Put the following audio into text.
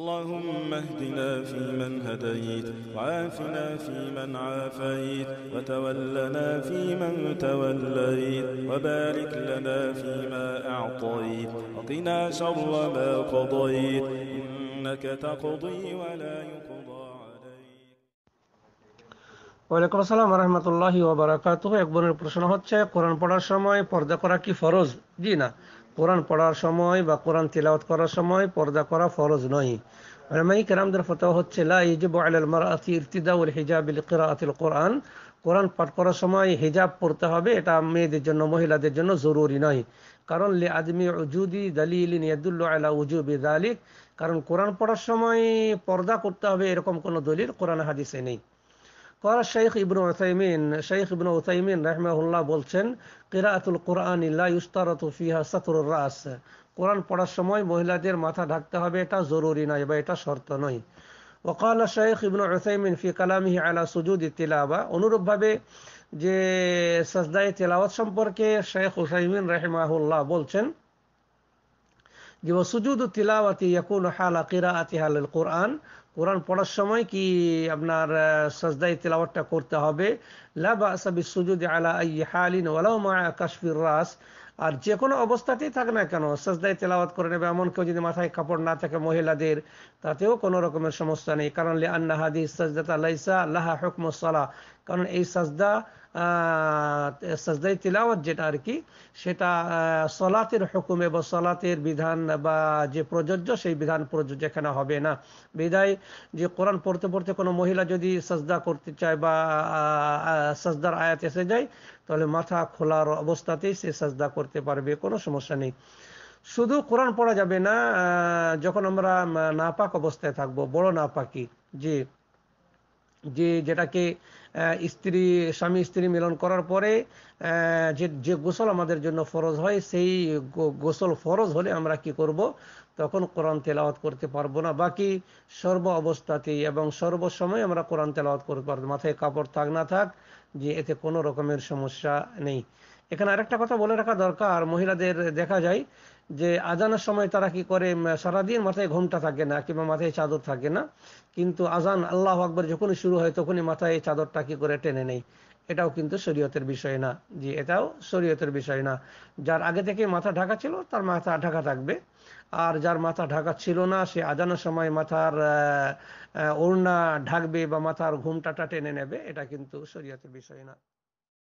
اللهم اهدنا فيمن هديت وعافنا فيمن عافيت وتولنا فيمن توليت وبارك لنا فيما أعطيت وقنا شر ما قضيت إنك تقضي ولا يقضى ওয়ালাইকুম আসসালাম রহমতুল্লাহ ওবরাকাত এক বোনের প্রশ্ন হচ্ছে কোরআন পড়ার সময় পর্দা করা কি ফরজ জি না কোরআন পড়ার সময় বা কোরআন তিলাওয়াত করার সময় পর্দা করা ফরজ নয় রামাই কেরামদের ফতোয়া হচ্ছে লা ইজিবু আলাল মারআতি ইরতিদাউল হিজাব বিল কোরআন কোরআন পাঠ করার সময় হিজাব পড়তে হবে এটা মেয়েদের জন্য মহিলাদের জন্য জরুরি নয় কারণ লি আদমি উজুদি দালিল ইয়াদুল্লু আলা উজুবি দালিক কারণ কোরআন পড়ার সময় পর্দা করতে হবে এরকম কোনো দলিল কোরআন হাদিসে নেই قال الشيخ ابن عثيمين شيخ ابن عثيمين رحمه الله بولشن قراءة القرآن لا يشترط فيها سطر الرأس قرآن قرآن شموي مهلا دير ماتا دهكتا بيتا ضروري ناي بيتا شرط ناي وقال الشيخ ابن عثيمين في كلامه على سجود التلاوة ونرب بابي جي سجدائي تلاوة شمبر كي الشيخ عثيمين رحمه الله بولشن যে সুজুদ তিলাওয়াতি ইয়াকুন হালা কিরাআতি হালাল কোরআন কোরআন পড়ার সময় কি আপনার সাজদাই তিলাওয়াতটা করতে হবে লা বাসা বিসুজুদি আলা আই হালিন ওয়ালাউ মা কাশফির রাস আর যে কোনো অবস্থাতেই থাক না কেন সাজদায় তেলাওয়াত করে নেবে এমন কেউ যদি মাথায় কাপড় না থাকে মহিলাদের তাতেও কোনো রকমের সমস্যা নেই কারণ লে আন্না হাদিস সাজদাতা লাইসা লাহা সালা কারণ এই সাজদা সাজদাই তিলাওয়াত যেটা আর কি সেটা সলাতের হুকুমে বা সলাতের বিধান বা যে প্রযোজ্য সেই বিধান প্রযোজ্য এখানে হবে না বিদায় যে কোরআন পড়তে পড়তে কোনো মহিলা যদি সাজদা করতে চায় বা সাজদার আয়াত এসে যায় তাহলে মাথা খোলার অবস্থাতেই সে সাজদা করতে পারবে কোনো সমস্যা নেই শুধু কোরআন পড়া যাবে না যখন আমরা নাপাক অবস্থায় থাকবো বড় নাপাকি জি যে যেটাকে স্ত্রী স্বামী স্ত্রী মিলন করার পরে যে যে গোসল আমাদের জন্য ফরজ হয় সেই গোসল ফরজ হলে আমরা কি করব তখন কোরআন তেলাওয়াত করতে পারবো না বাকি সর্ব অবস্থাতেই এবং সর্বসময় আমরা কোরআন তেলাওয়াত করতে পারবো মাথায় কাপড় থাক না থাক যে এতে কোনো রকমের সমস্যা নেই এখানে আরেকটা কথা বলে রাখা দরকার মহিলাদের দেখা যায় যে আজানের সময় তারা কি করে সারাদিন মাথায় ঘোমটা থাকে না কিংবা মাথায় চাদর থাকে না কিন্তু আজান আল্লাহ আকবর যখনই শুরু হয় তখনই মাথায় এই চাদরটা কি করে টেনে নেই এটাও কিন্তু শরীয়তের বিষয় না জি এটাও শরীয়তের বিষয় না যার আগে থেকে মাথা ঢাকা ছিল তার মাথা ঢাকা থাকবে আর যার মাথা ঢাকা ছিল না সে আজানোর সময় মাথার ওড়না ঢাকবে বা মাথার ঘুমটাটা টেনে নেবে এটা কিন্তু শরীয়তের বিষয় না